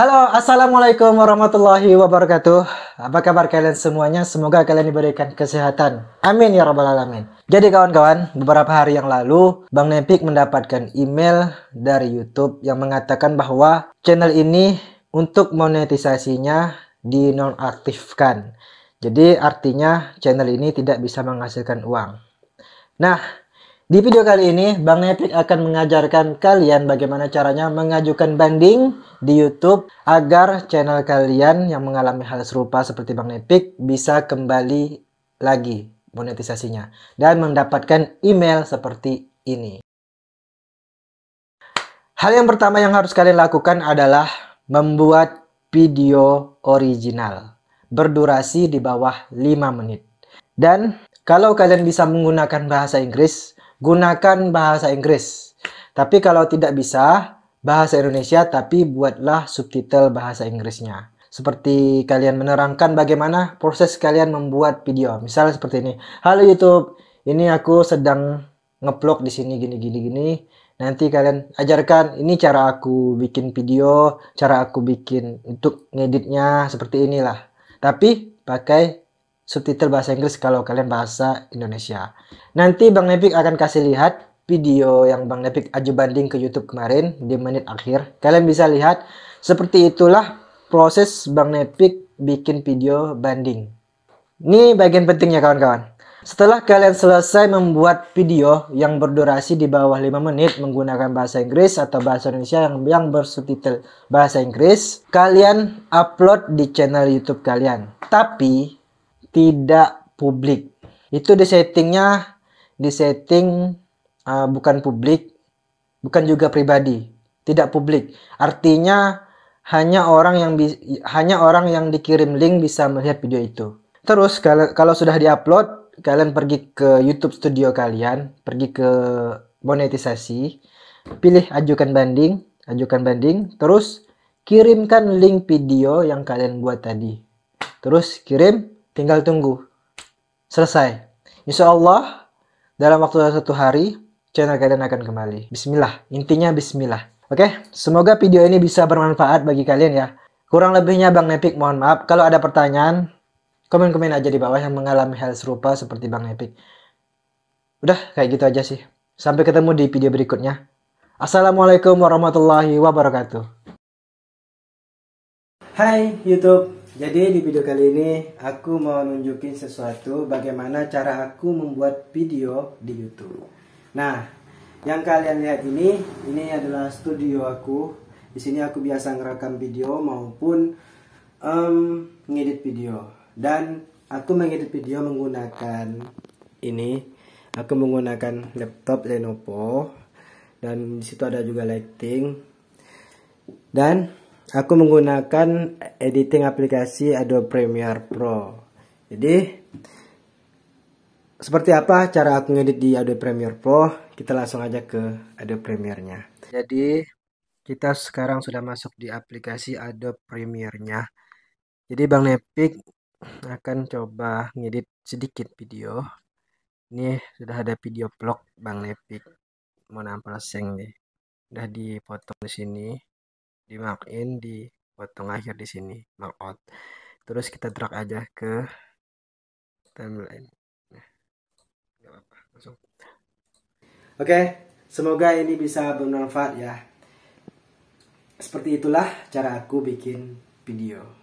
Halo, Assalamualaikum warahmatullahi wabarakatuh Apa kabar kalian semuanya? Semoga kalian diberikan kesehatan Amin ya rabbal alamin Jadi kawan-kawan, beberapa hari yang lalu Bang Nepik mendapatkan email dari Youtube Yang mengatakan bahwa channel ini untuk monetisasinya dinonaktifkan. Jadi artinya channel ini tidak bisa menghasilkan uang Nah, di video kali ini, Bang Nepik akan mengajarkan kalian bagaimana caranya mengajukan banding di YouTube agar channel kalian yang mengalami hal serupa seperti Bang Nepik bisa kembali lagi monetisasinya dan mendapatkan email seperti ini. Hal yang pertama yang harus kalian lakukan adalah membuat video original berdurasi di bawah 5 menit. Dan kalau kalian bisa menggunakan bahasa Inggris, gunakan bahasa Inggris. Tapi kalau tidak bisa, bahasa Indonesia tapi buatlah subtitle bahasa Inggrisnya. Seperti kalian menerangkan bagaimana proses kalian membuat video. Misalnya seperti ini. Halo YouTube, ini aku sedang ngeplok di sini gini gini gini. Nanti kalian ajarkan ini cara aku bikin video, cara aku bikin untuk ngeditnya seperti inilah. Tapi pakai subtitle bahasa Inggris kalau kalian bahasa Indonesia. Nanti Bang Nepik akan kasih lihat video yang Bang Nepik aja banding ke YouTube kemarin di menit akhir. Kalian bisa lihat seperti itulah proses Bang Nepik bikin video banding. Ini bagian pentingnya kawan-kawan. Setelah kalian selesai membuat video yang berdurasi di bawah 5 menit menggunakan bahasa Inggris atau bahasa Indonesia yang, yang bersubtitle bahasa Inggris, kalian upload di channel YouTube kalian. Tapi tidak publik. Itu di settingnya di setting uh, bukan publik, bukan juga pribadi, tidak publik. Artinya hanya orang yang hanya orang yang dikirim link bisa melihat video itu. Terus kalau kalau sudah diupload, kalian pergi ke YouTube Studio kalian, pergi ke monetisasi, pilih ajukan banding, ajukan banding, terus kirimkan link video yang kalian buat tadi. Terus kirim tinggal tunggu. Selesai. Insya Allah, dalam waktu satu hari, channel kalian akan kembali. Bismillah. Intinya bismillah. Oke, semoga video ini bisa bermanfaat bagi kalian ya. Kurang lebihnya Bang Nepik mohon maaf. Kalau ada pertanyaan, komen-komen aja di bawah yang mengalami hal serupa seperti Bang Nepik. Udah, kayak gitu aja sih. Sampai ketemu di video berikutnya. Assalamualaikum warahmatullahi wabarakatuh. Hai YouTube, jadi di video kali ini aku mau nunjukin sesuatu bagaimana cara aku membuat video di YouTube. Nah, yang kalian lihat ini ini adalah studio aku. Di sini aku biasa ngerekam video maupun um, ngedit video. Dan aku mengedit video menggunakan ini. Aku menggunakan laptop Lenovo dan di situ ada juga lighting dan aku menggunakan editing aplikasi Adobe Premiere Pro. Jadi seperti apa cara aku ngedit di Adobe Premiere Pro? Kita langsung aja ke Adobe Premiere-nya. Jadi kita sekarang sudah masuk di aplikasi Adobe Premiere-nya. Jadi Bang Nepik akan coba ngedit sedikit video. Ini sudah ada video vlog Bang Nepik. Mau nampel seng nih. Udah dipotong di sini di mark in di potong akhir di sini mark out terus kita drag aja ke timeline nah, gak apa langsung oke semoga ini bisa bermanfaat ya seperti itulah cara aku bikin video